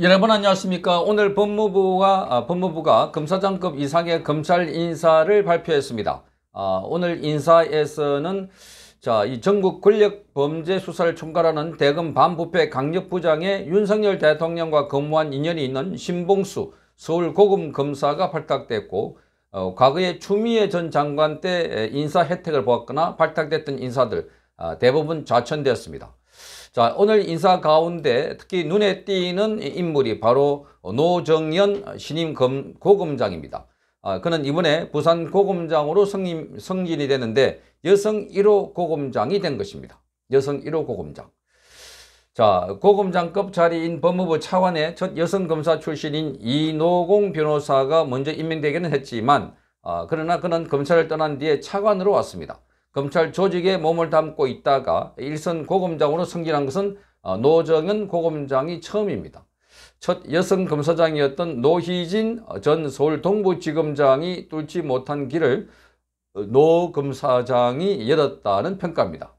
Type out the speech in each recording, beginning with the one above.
여러분 안녕하십니까 오늘 법무부가 아, 법무부가 검사장급 이상의 검찰 인사를 발표했습니다 아, 오늘 인사에서는 자, 이 전국 권력 범죄 수사를 총괄하는 대검 반부패 강력부장의 윤석열 대통령과 근무한 인연이 있는 신봉수 서울 고금 검사가 발탁됐고 어, 과거에 추미애 전 장관 때 인사 혜택을 보았거나 발탁됐던 인사들 아, 대부분 좌천되었습니다. 자, 오늘 인사 가운데 특히 눈에 띄는 인물이 바로 노정연 신임 검, 고검장입니다. 아, 그는 이번에 부산 고검장으로 성임, 성진이 되는데 여성 1호 고검장이 된 것입니다. 여성 1호 고검장. 자, 고검장급 자리인 법무부 차관의 첫 여성검사 출신인 이노공 변호사가 먼저 임명되기는 했지만 아, 그러나 그는 검찰을 떠난 뒤에 차관으로 왔습니다. 검찰 조직에 몸을 담고 있다가 일선 고검장으로 승진한 것은 어, 노정은 고검장이 처음입니다. 첫 여성 검사장이었던 노희진 전 서울 동부지검장이 뚫지 못한 길을 어, 노 검사장이 열었다는 평가입니다.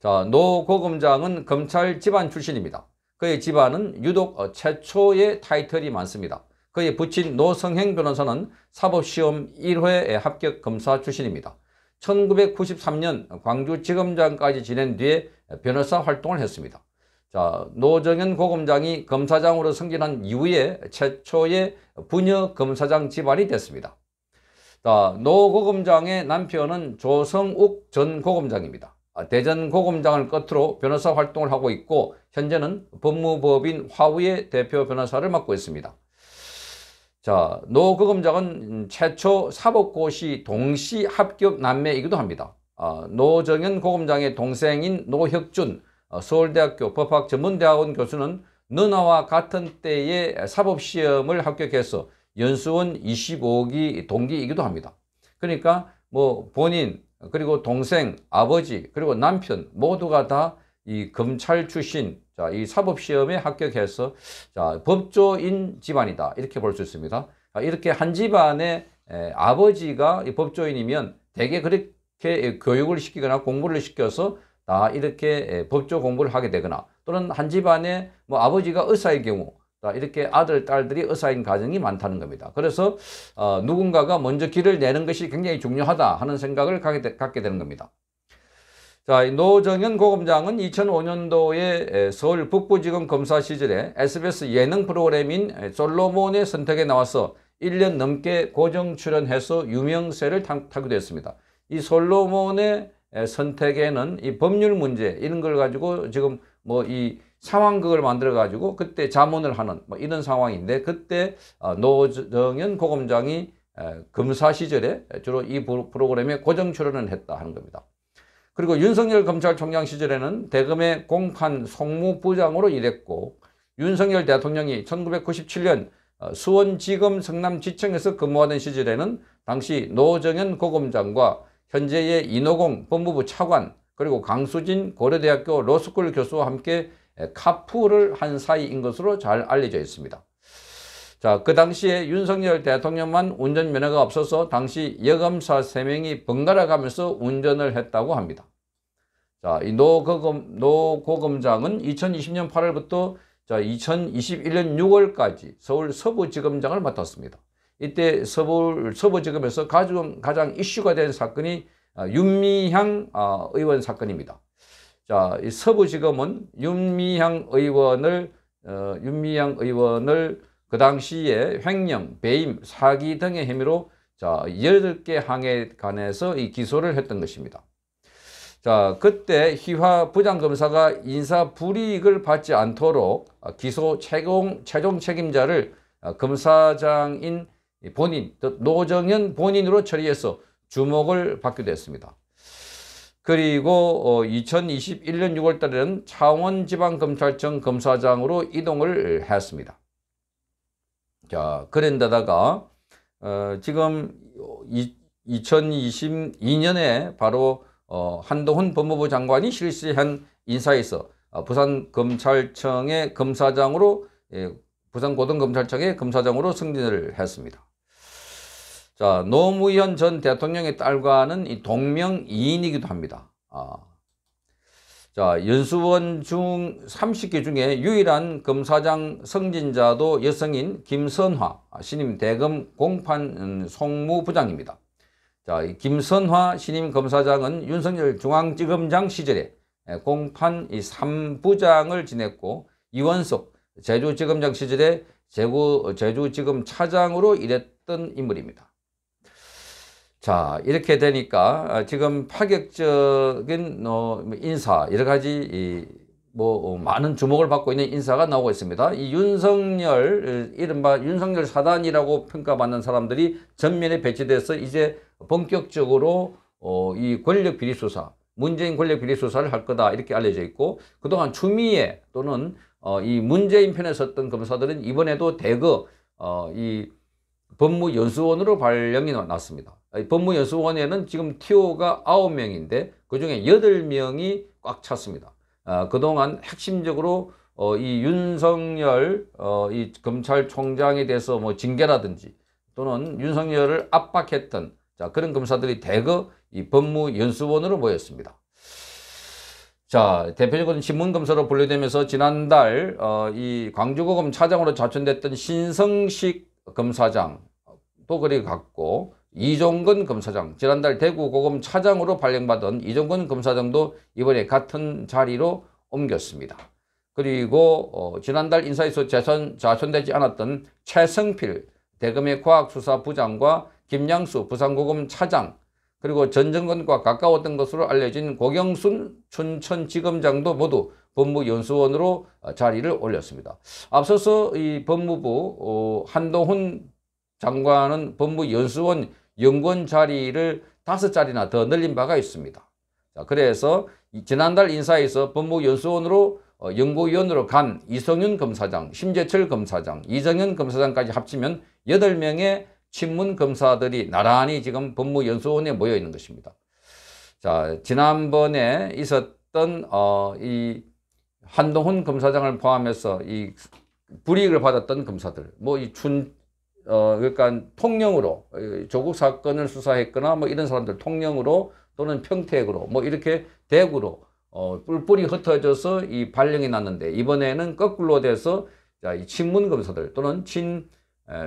자, 노 고검장은 검찰 집안 출신입니다. 그의 집안은 유독 어, 최초의 타이틀이 많습니다. 그의 부친 노성행 변호사는 사법시험 1회 합격 검사 출신입니다. 1993년 광주지검장까지 지낸 뒤에 변호사 활동을 했습니다. 자, 노정현 고검장이 검사장으로 승진한 이후에 최초의 부녀 검사장 집안이 됐습니다. 자, 노 고검장의 남편은 조성욱 전 고검장입니다. 대전 고검장을 끝으로 변호사 활동을 하고 있고 현재는 법무법인 화우의 대표 변호사를 맡고 있습니다. 자, 노거금장은 최초 사법고시 동시 합격 남매이기도 합니다. 어, 노정현 고검장의 동생인 노혁준 어, 서울대학교 법학전문대학원 교수는 누나와 같은 때에 사법시험을 합격해서 연수원 25기 동기이기도 합니다. 그러니까 뭐 본인 그리고 동생, 아버지 그리고 남편 모두가 다이 검찰 출신, 자, 이 사법시험에 합격해서, 자, 법조인 집안이다. 이렇게 볼 수 있습니다. 자, 이렇게 한 집안의 에, 아버지가 법조인이면 대개 그렇게 교육을 시키거나 공부를 시켜서 다 이렇게 법조 공부를 하게 되거나 또는 한 집안에 뭐 아버지가 의사의 경우 이렇게 아들, 딸들이 의사인 가정이 많다는 겁니다. 그래서 어, 누군가가 먼저 길을 내는 것이 굉장히 중요하다 하는 생각을 갖게, 되, 갖게 되는 겁니다. 자, 노정현 고검장은 2005년도에 서울 북부지검 검사 시절에 SBS 예능 프로그램인 솔로몬의 선택에 나와서 1년 넘게 고정 출연해서 유명세를 타기도했습니다이 솔로몬의 선택에는 이 법률 문제 이런 걸 가지고 지금 뭐 이 상황극을 만들어 가지고 그때 자문을 하는 뭐 이런 상황인데 그때 어, 노정현 고검장이 검사 시절에 주로 이 프로그램에 고정 출연을 했다 하는 겁니다. 그리고 윤석열 검찰총장 시절에는 대검의 공판 송무부장으로 일했고 윤석열 대통령이 1997년 어, 수원지검 성남지청에서 근무하던 시절에는 당시 노정현 고검장과 현재의 인호공 법무부 차관 그리고 강수진 고려대학교 로스쿨 교수와 함께 카풀을한 사이인 것으로 잘 알려져 있습니다. 자, 그 당시에 윤석열 대통령만 운전면허가 없어서 당시 여검사 3명이 번갈아 가면서 운전을 했다고 합니다. 자, 이 노고검, 노고검장은 2020년 8월부터 자, 2021년 6월까지 서울 서부지검장을 맡았습니다. 이때 서울 서부지검에서 가장, 가장 이슈가 된 사건이 아, 윤미향 아, 의원 사건입니다. 자, 이 서부지검은 윤미향 의원을 어, 윤미향 의원을 그 당시에 횡령, 배임, 사기 등의 혐의로 자, 8개 항에 관해서 이 기소를 했던 것입니다. 자, 그때 희화 부장검사가 인사 불이익을 받지 않도록 기소 최종, 최종 책임자를 검사장인 본인, 노정현 본인으로 처리해서 주목을 받게 됐습니다. 그리고 2021년 어, 6월 달에는 창원지방검찰청 검사장으로 이동을 했습니다. 자, 그런데다가 어, 지금 이, 2022년에 바로 어, 한동훈 법무부 장관이 실시한 인사에서 어, 아, 부산검찰청의 검사장으로 예, 부산고등검찰청의 검사장으로 승진을 했습니다. 자 노무현 전 대통령의 딸과는 동명이인이기도 합니다. 아, 자, 연수원 중 30개 중에 유일한 검사장 승진자도 여성인 김선화 신임 대검 공판 송무부장입니다. 자, 김선화 신임 검사장은 윤석열 중앙지검장 시절에 공판 이 3부장을 지냈고 이원석 제주지검장 시절에 제구, 제주지검 차장으로 일했던 인물입니다. 자 이렇게 되니까 아, 지금 파격적인 어, 뭐 인사 여러 가지 뭐 어, 많은 주목을 받고 있는 인사가 나오고 있습니다. 이 윤석열 어, 이른바 윤석열 사단이라고 평가받는 사람들이 전면에 배치돼서 이제 본격적으로 이 권력 비리 수사 문재인 권력 비리 수사를 할 거다 이렇게 알려져 있고 그동안 추미애 또는 이 문재인 편에 섰던 검사들은 이번에도 대거 이 법무연수원으로 발령이 났습니다. 법무연수원에는 지금 TO가 9명인데 그 중에 8명이 꽉 찼습니다. 아, 그동안 핵심적으로 어, 이 윤석열 어, 이 검찰총장에 대해서 뭐 징계라든지 또는 윤석열을 압박했던 자, 그런 검사들이 대거 이 법무연수원으로 모였습니다. 자, 대표적인 신문검사로 분류되면서 지난달 어, 이 광주고검 차장으로 좌천됐던 신성식 검사장도 그리 갔고 이종근 검사장 지난달 대구고검 차장으로 발령받은 이종근 검사장도 이번에 같은 자리로 옮겼습니다. 그리고 어, 지난달 인사에서 재선, 좌선되지 않았던 최성필 대검의 과학수사부장과 김양수 부산고검 차장 그리고 전정권과 가까웠던 것으로 알려진 고경순 춘천지검장도 모두 법무연수원으로 자리를 올렸습니다. 앞서서 이 법무부 어, 한동훈 장관은 법무연수원 연구원 자리를 다섯 자리나 더 늘린 바가 있습니다. 그래서 지난달 인사에서 법무연수원으로 어, 연구위원으로 간 이성윤 검사장, 심재철 검사장, 이정현 검사장까지 합치면 8명의 신문 검사들이 나란히 지금 법무연수원에 모여 있는 것입니다. 자, 지난번에 있었던 어, 이 한동훈 검사장을 포함해서 이 불이익을 받았던 검사들, 뭐 이 준, 어, 그러니까 통영으로 어, 조국 사건을 수사했거나 뭐 이런 사람들 통영으로 또는 평택으로 뭐 이렇게 대구로 어, 뿔뿔이 흩어져서 이 발령이 났는데 이번에는 거꾸로 돼서 자, 이 친문 검사들 또는 친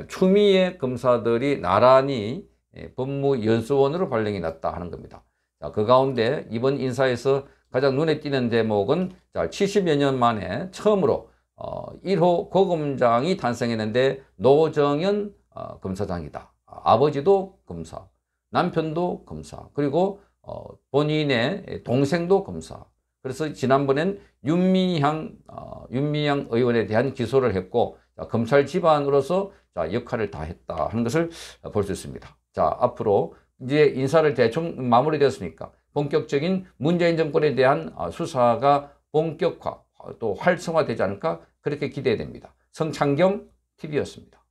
추미애 검사들이 나란히 법무연수원으로 발령이 났다 하는 겁니다. 자, 그 가운데 이번 인사에서 가장 눈에 띄는 대목은 자, 70여 년 만에 처음으로 어, 1호 고검장이 탄생했는데 노정현 어, 검사장이다. 아버지도 검사, 남편도 검사, 그리고 어, 본인의 동생도 검사. 그래서 지난번엔 윤미향, 어, 윤미향 의원에 대한 기소를 했고 자, 검찰 집안으로서 자, 역할을 다 했다 하는 것을 볼 수 있습니다. 자, 앞으로 이제 인사를 대충 마무리되었으니까 본격적인 문재인 정권에 대한 아, 수사가 본격화 또 활성화되지 않을까 그렇게 기대됩니다. 성창경 TV였습니다.